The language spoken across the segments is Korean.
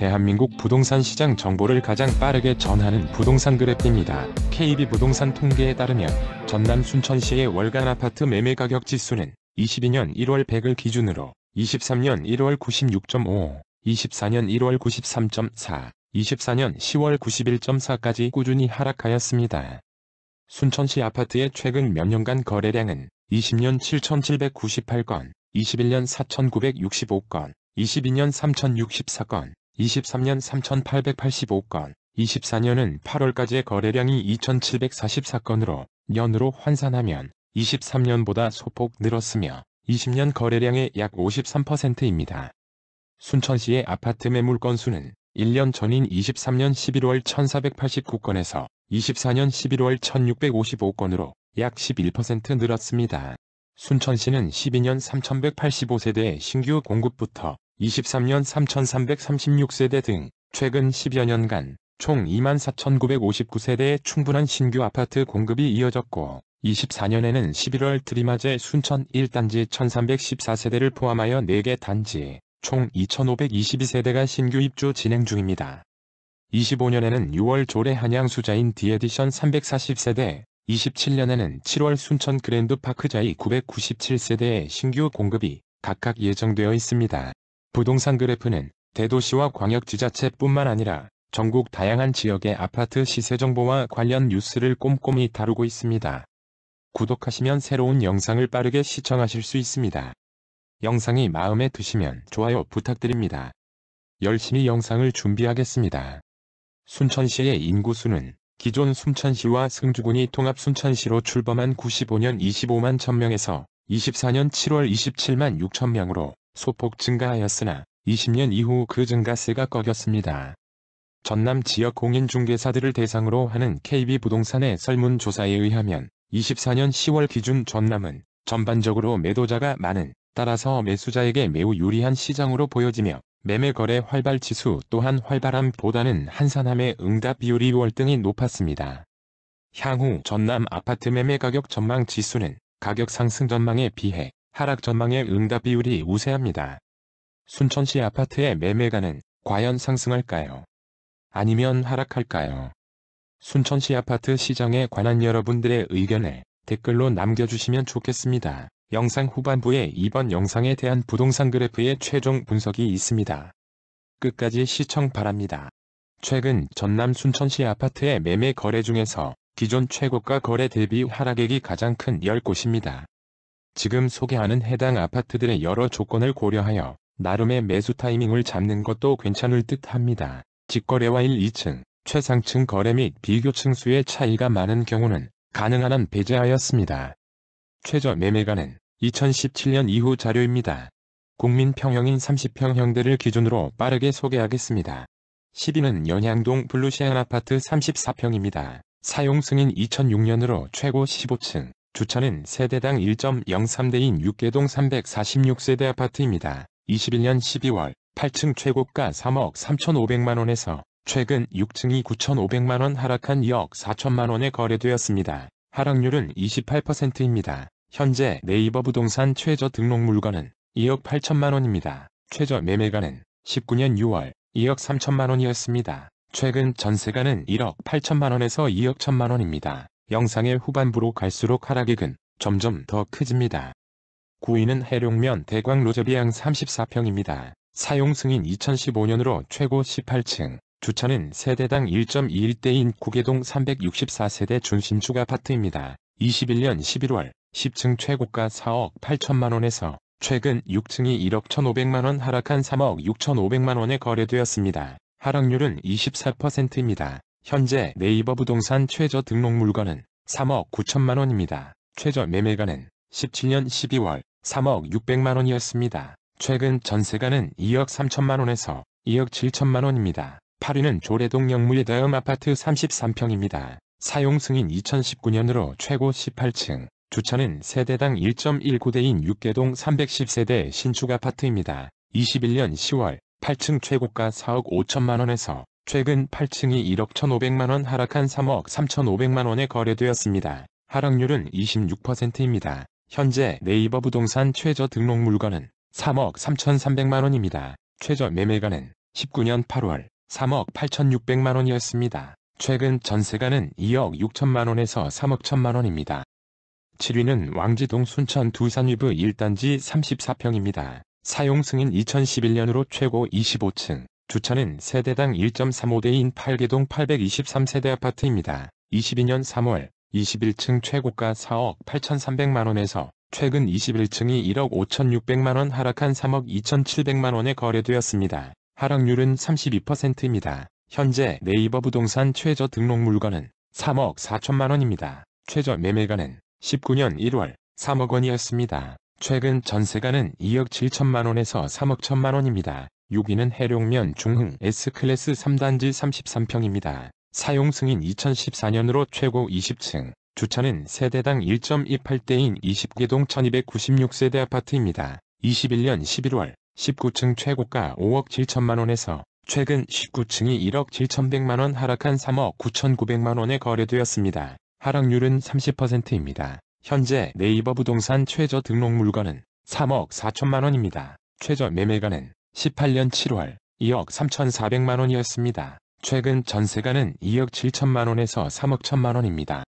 대한민국 부동산 시장 정보를 가장 빠르게 전하는 부동산 그래프입니다. KB 부동산 통계에 따르면 전남 순천시의 월간 아파트 매매 가격 지수는 22년 1월 100을 기준으로 23년 1월 96.5, 24년 1월 93.4, 24년 10월 91.4까지 꾸준히 하락하였습니다. 순천시 아파트의 최근 몇 년간 거래량은 20년 7,798건, 21년 4,965건, 22년 3,064건, 23년 3,885건, 24년은 8월까지의 거래량이 2,744건으로 연으로 환산하면 23년보다 소폭 늘었으며 20년 거래량의 약 53%입니다. 순천시의 아파트 매물 건수는 1년 전인 23년 11월 1489건에서 24년 11월 1655건으로 약 11% 늘었습니다. 순천시는 12년 3185세대의 신규 공급부터 23년 3,336세대 등 최근 10여 년간 총 24,959세대의 충분한 신규 아파트 공급이 이어졌고 24년에는 11월 드림아재 순천 1단지 1,314세대를 포함하여 4개 단지 총 2,522세대가 신규 입주 진행 중입니다. 25년에는 6월 조례 한양수자인 디에디션 340세대, 27년에는 7월 순천 그랜드파크자이 997세대의 신규 공급이 각각 예정되어 있습니다. 부동산 그래프는 대도시와 광역지자체뿐만 아니라 전국 다양한 지역의 아파트 시세 정보와 관련 뉴스를 꼼꼼히 다루고 있습니다. 구독하시면 새로운 영상을 빠르게 시청하실 수 있습니다. 영상이 마음에 드시면 좋아요 부탁드립니다. 열심히 영상을 준비하겠습니다. 순천시의 인구수는 기존 순천시와 승주군이 통합 순천시로 출범한 95년 25만 1000명에서 24년 7월 27만 6천명으로 소폭 증가하였으나 20년 이후 그 증가세가 꺾였습니다. 전남 지역 공인중개사들을 대상으로 하는 KB부동산의 설문조사에 의하면 24년 10월 기준 전남은 전반적으로 매도자가 많은 따라서 매수자에게 매우 유리한 시장으로 보여지며 매매거래 활발지수 또한 활발함보다는 한산함의 응답 비율이 월등히 높았습니다. 향후 전남 아파트 매매 가격 전망 지수는 가격 상승 전망에 비해 하락 전망의 응답 비율이 우세합니다. 순천시 아파트의 매매가는 과연 상승할까요? 아니면 하락할까요? 순천시 아파트 시장에 관한 여러분들의 의견을 댓글로 남겨주시면 좋겠습니다. 영상 후반부에 이번 영상에 대한 부동산 그래프의 최종 분석이 있습니다. 끝까지 시청 바랍니다. 최근 전남 순천시 아파트의 매매 거래 중에서 기존 최고가 거래 대비 하락액이 가장 큰 10곳입니다. 지금 소개하는 해당 아파트들의 여러 조건을 고려하여 나름의 매수 타이밍을 잡는 것도 괜찮을 듯 합니다. 직거래와 1, 2층, 최상층 거래 및 비교층 수의 차이가 많은 경우는 가능한 한 배제하였습니다. 최저 매매가는 2017년 이후 자료입니다. 국민평형인 30평형대를 기준으로 빠르게 소개하겠습니다. 10위는 연양동 블루시안 아파트 34평입니다. 사용 승인 2006년으로 최고 15층, 주차는 세대당 1.03대인 6개동 346세대 아파트입니다. 21년 12월 8층 최고가 3억 3,500만원에서 최근 6층이 9,500만원 하락한 2억 4천만원에 거래되었습니다. 하락률은 28%입니다. 현재 네이버 부동산 최저 등록 물건은 2억 8천만원입니다. 최저 매매가는 19년 6월 2억 3천만원이었습니다. 최근 전세가는 1억 8천만원에서 2억 1 천만원입니다. 영상의 후반부로 갈수록 하락액은 점점 더 커집니다. 9위는 해룡면 대광 로제비앙 34평입니다. 사용 승인 2015년으로 최고 18층, 주차는 세대당 1.21대인 구계동 364세대 준신축 아파트입니다. 21년 11월 10층 최고가 4억 8천만원에서 최근 6층이 1억 1,500만원 하락한 3억 6,500만원에 거래되었습니다. 하락률은 24%입니다. 현재 네이버 부동산 최저 등록 물건은 3억 9천만 원입니다. 최저 매매가는 17년 12월 3억 6백만 원이었습니다. 최근 전세가는 2억 3천만 원에서 2억 7천만 원입니다. 8위는 조래동 영무의 다음 아파트 33평입니다. 사용 승인 2019년으로 최고 18층, 주차는 세대당 1.19대인 6개동 310세대 신축 아파트입니다. 21년 10월 8층 최고가 4억 5천만원에서 최근 8층이 1억 1,500만원 하락한 3억 3,500만원에 거래되었습니다. 하락률은 26%입니다. 현재 네이버 부동산 최저 등록 물건은 3억 3,300만원입니다. 최저 매매가는 19년 8월 3억 8,600만원이었습니다. 최근 전세가는 2억 6천만원에서 3억 1천만원입니다. 7위는 왕지동 순천 두산위브 1단지 34평입니다. 사용 승인 2011년으로 최고 25층, 주차는 세대당 1.35대인 8개동 823세대 아파트입니다. 22년 3월 21층 최고가 4억 8,300만원에서 최근 21층이 1억 5,600만원 하락한 3억 2,700만원에 거래되었습니다. 하락률은 32%입니다. 현재 네이버 부동산 최저 등록 물건은 3억 4천만원입니다. 최저 매매가는 19년 1월 3억원이었습니다. 최근 전세가는 2억 7천만원에서 3억 천만원입니다. 6위는 해룡면 중흥 S클래스 3단지 33평입니다. 사용 승인 2014년으로 최고 20층, 주차는 세대당 1.28대인 20개동 1296세대 아파트입니다. 21년 11월 19층 최고가 5억 7천만원에서 최근 19층이 1억 7천백만원 하락한 3억 9,900만원에 거래되었습니다. 하락률은 30%입니다. 현재 네이버 부동산 최저 등록 물건은 3억 4천만원입니다. 최저 매매가는 18년 7월 2억 3,400만 원이었습니다. 최근 전세가는 2억 7천만 원에서 3억 1천만 원입니다.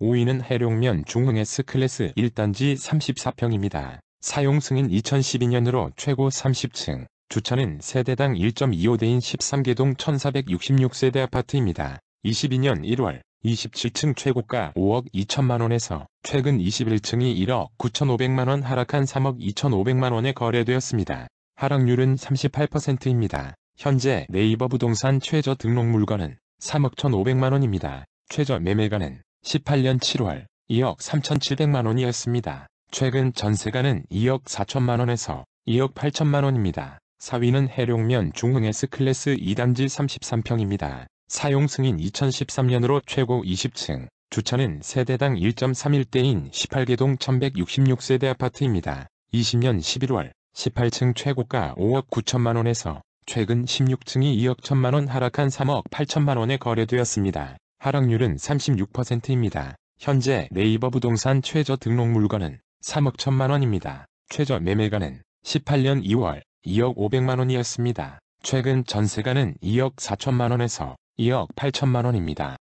5위는 해룡면 중흥 S클래스 1단지 34평입니다. 사용 승인 2012년으로 최고 30층, 주차는 세대당 1.25대인 13개동 1466세대 아파트입니다. 22년 1월 27층 최고가 5억 2천만원에서 최근 21층이 1억 9,500만원 하락한 3억 2,500만원에 거래되었습니다. 하락률은 38%입니다. 현재 네이버 부동산 최저 등록 물건은 3억 1,500만원입니다. 최저 매매가는 18년 7월 2억 3,700만원이었습니다. 최근 전세가는 2억 4천만원에서 2억 8천만원입니다. 4위는 해룡면 중흥 S클래스 2단지 33평입니다. 사용 승인 2013년으로 최고 20층, 주차는 세대당 1.31대인 18개동 1166세대 아파트입니다. 20년 11월 18층 최고가 5억 9천만원에서 최근 16층이 2억 1천만원 하락한 3억 8천만원에 거래되었습니다. 하락률은 36%입니다. 현재 네이버 부동산 최저 등록 물건은 3억 1천만원입니다. 최저 매매가는 18년 2월 2억 5백만원이었습니다. 최근 전세가는 2억 4천만원에서 2억 8천만원입니다.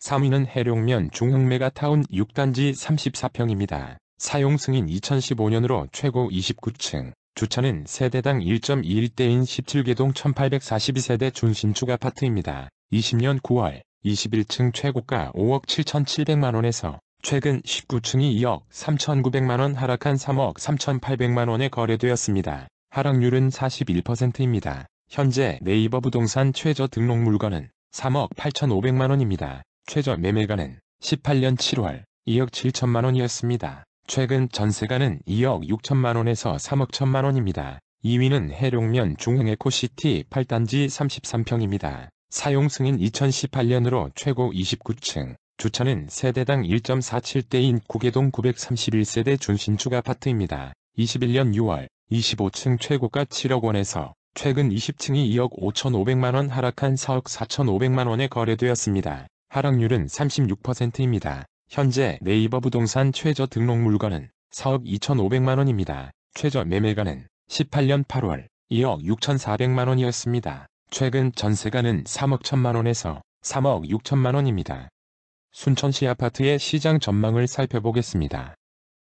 3위는 해룡면 중흥메가타운 6단지 34평입니다. 사용 승인 2015년으로 최고 29층, 주차는 세대당 1.21대인 17개동 1842세대 준신축 아파트입니다. 20년 9월 21층 최고가 5억 7,700만원에서 최근 19층이 2억 3,900만원 하락한 3억 3,800만원에 거래되었습니다. 하락률은 41%입니다. 현재 네이버 부동산 최저 등록 물건은 3억 8,500만원입니다. 최저 매매가는 18년 7월 2억 7천만원이었습니다. 최근 전세가는 2억 6천만 원에서 3억 1천만 원입니다. 2위는 해룡면 중흥 에코시티 8단지 33평입니다. 사용 승인 2018년으로 최고 29층, 주차는 세대당 1.47대인 구계동 931세대 준신축 아파트입니다. 21년 6월 25층 최고가 7억 원에서 최근 20층이 2억 5,500만원 하락한 4억 4,500만원에 거래되었습니다. 하락률은 36%입니다. 현재 네이버 부동산 최저 등록 물건은 4억 2,500만원입니다. 최저 매매가는 18년 8월 2억 6,400만원이었습니다. 최근 전세가는 3억 1천만원에서 3억 6천만원입니다. 순천시 아파트의 시장 전망을 살펴보겠습니다.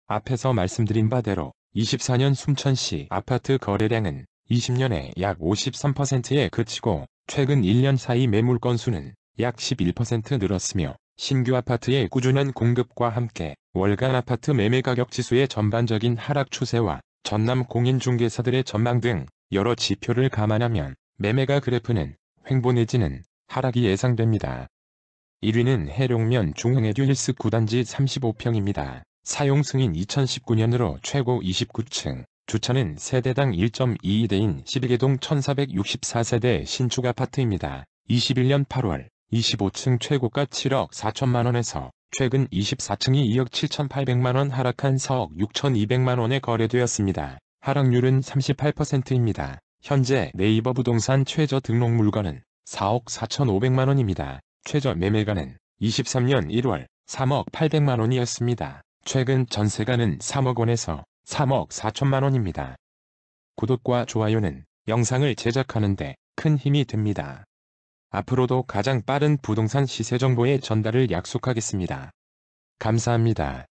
앞에서 말씀드린 바대로 24년 순천시 아파트 거래량은 20년에 약 53%에 그치고 최근 1년 사이 매물 건수는 약 11% 늘었으며 신규 아파트의 꾸준한 공급과 함께 월간 아파트 매매 가격 지수의 전반적인 하락 추세와 전남 공인중개사들의 전망 등 여러 지표를 감안하면 매매가 그래프는 횡보 내지는 하락이 예상됩니다. 1위는 해룡면 중흥해듀 힐스 9단지 35평입니다. 사용 승인 2019년으로 최고 29층, 주차는 세대당 1.22대인 12개동 1464세대 신축 아파트입니다. 21년 8월 25층 최고가 7억 4천만원에서 최근 24층이 2억 7,800만원 하락한 4억 6,200만원에 거래되었습니다. 하락률은 38%입니다. 현재 네이버 부동산 최저 등록 물건은 4억 4,500만원입니다. 최저 매매가는 23년 1월 3억 800만원이었습니다. 최근 전세가는 3억원에서 3억 4천만원입니다. 구독과 좋아요는 영상을 제작하는데 큰 힘이 됩니다. 앞으로도 가장 빠른 부동산 시세 정보의 전달을 약속하겠습니다. 감사합니다.